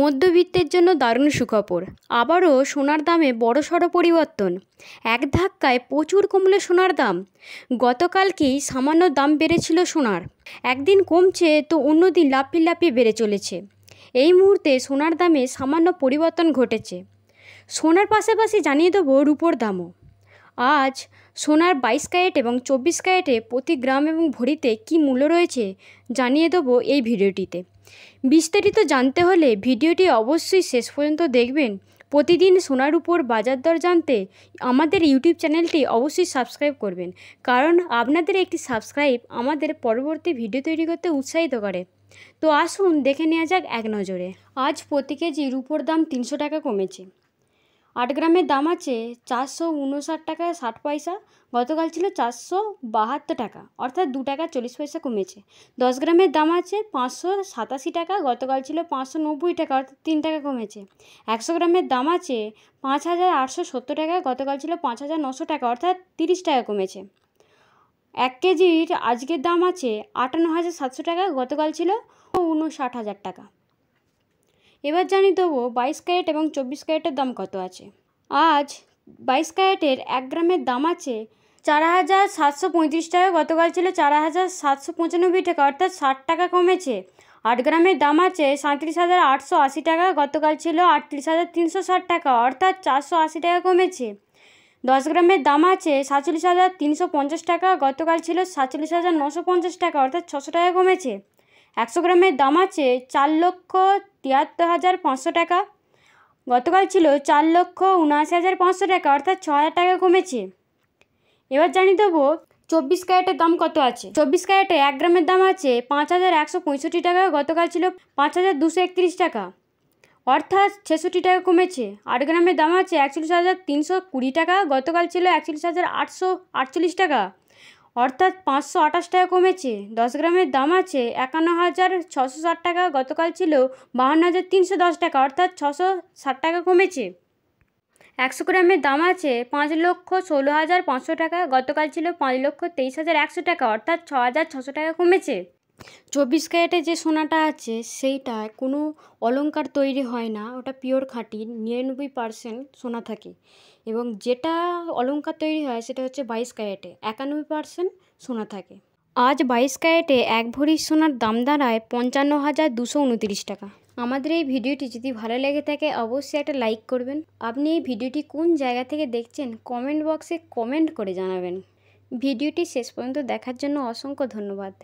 মধ্যবিত্তের জন্য দারুণ সুখবর আবারও সোনার দামে বড়সড় পরিবর্তন এক ধাক্কায় প্রচুর কমলে সোনার দাম গতকালকেই সামান্য দাম বেড়েছিল সোনার একদিন কমছে তো অন্যদিন লাফি লাফি বেড়ে চলেছে এই মুহূর্তে সোনার দামে সামান্য পরিবর্তন ঘটেছে সোনার পাশাপাশি জানিয়ে দেবো রূপোর দামও আজ সোনার বাইশ ক্যারেট এবং চব্বিশ ক্যারেটে প্রতি গ্রাম এবং ভরিতে কি মূল্য রয়েছে জানিয়ে দেবো এই ভিডিওটিতে বিস্তারিত জানতে হলে ভিডিওটি অবশ্যই শেষ পর্যন্ত দেখবেন প্রতিদিন সোনার উপর বাজার দর জানতে আমাদের ইউটিউব চ্যানেলটি অবশ্যই সাবস্ক্রাইব করবেন কারণ আপনাদের একটি সাবস্ক্রাইব আমাদের পরবর্তী ভিডিও তৈরি করতে উৎসাহিত করে তো আসুন দেখে নেওয়া যাক এক নজরে আজ প্রতি কেজি রুপোর দাম তিনশো টাকা কমেছে আট গ্রামের দাম আছে চারশো উনষাট টাকা ষাট পয়সা গতকাল ছিল চারশো বাহাত্তর টাকা অর্থাৎ দু টাকা চল্লিশ পয়সা কমেছে দশ গ্রামের দাম আছে পাঁচশো সাতাশি টাকা গতকাল ছিল পাঁচশো নব্বই টাকা অর্থাৎ তিন টাকা কমেছে একশো গ্রামের দাম আছে পাঁচ হাজার আটশো সত্তর টাকা গতকাল ছিল পাঁচ হাজার নশো টাকা অর্থাৎ তিরিশ টাকা কমেছে এক কেজির আজকের দাম আছে আটান্ন হাজার সাতশো টাকা গতকাল ছিল উনষাট হাজার টাকা এবার জানি দেবো বাইশ ক্যারেট এবং চব্বিশ ক্যারেটের দাম কত আছে আজ বাইশ ক্যারেটের এক গ্রামের দাম আছে চার হাজার সাতশো পঁয়ত্রিশ টাকা গতকাল ছিল চার হাজার সাতশো পঁচানব্বই টাকা অর্থাৎ ষাট টাকা কমেছে আট গ্রামের দাম আছে সাঁত্রিশ হাজার আটশো আশি টাকা গতকাল ছিল আটত্রিশ হাজার তিনশো ষাট টাকা অর্থাৎ চারশো আশি টাকা কমেছে দশ গ্রামের দাম আছে সাতচল্লিশ হাজার তিনশো পঞ্চাশ টাকা গতকাল ছিল সাতচল্লিশ হাজার নশো পঞ্চাশ টাকা অর্থাৎ ছশো টাকা কমেছে একশো গ্রামের দাম আছে চার লক্ষ তিয়াত্তর হাজার পাঁচশো টাকা গতকাল ছিল চার লক্ষ উনআশি হাজার পাঁচশো টাকা অর্থাৎ ছ হাজার টাকা কমেছে এবার জানি দেবো চব্বিশ ক্যারেটের দাম কত আছে চব্বিশ ক্যারেটে এক গ্রামের দাম আছে পাঁচ হাজার একশো পঁয়ষট্টি টাকা গতকাল ছিল পাঁচ হাজার দুশো একত্রিশ টাকা অর্থাৎ ছেষট্টি টাকা কমেছে আট গ্রামের দাম আছে একচল্লিশ হাজার তিনশো কুড়ি টাকা গতকাল ছিল একচল্লিশ হাজার আটশো আটচল্লিশ টাকা অর্থাৎ পাঁচশো আঠাশ টাকা কমেছে দশ গ্রামের দাম আছে একান্ন হাজার ছশো ষাট টাকা গতকাল ছিল বাহান্ন হাজার তিনশো দশ টাকা অর্থাৎ ছশো ষাট টাকা কমেছে একশো গ্রামের দাম আছে পাঁচ লক্ষ ষোলো হাজার পাঁচশো টাকা গতকাল ছিল পাঁচ লক্ষ তেইশ হাজার একশো টাকা অর্থাৎ ছ হাজার ছশো টাকা কমেছে চব্বিশ ক্যারেটে যে সোনাটা আছে সেইটায় কোনো অলঙ্কার তৈরি হয় না ওটা পিওর খাঁটি নিরানব্বই পারসেন্ট সোনা থাকে এবং যেটা অলঙ্কার তৈরি হয় সেটা হচ্ছে বাইশ ক্যারেটে একানব্বই পারসেন্ট সোনা থাকে আজ বাইশ ক্যারেটে এক ভরি সোনার দাম দাঁড়ায় পঞ্চান্ন হাজার দুশো উনতিরিশ টাকা আমাদের এই ভিডিওটি যদি ভালো লেগে থাকে অবশ্যই একটা লাইক করবেন আপনি এই ভিডিওটি কোন জায়গা থেকে দেখছেন কমেন্ট বক্সে কমেন্ট করে জানাবেন ভিডিওটি শেষ পর্যন্ত দেখার জন্য অসংখ্য ধন্যবাদ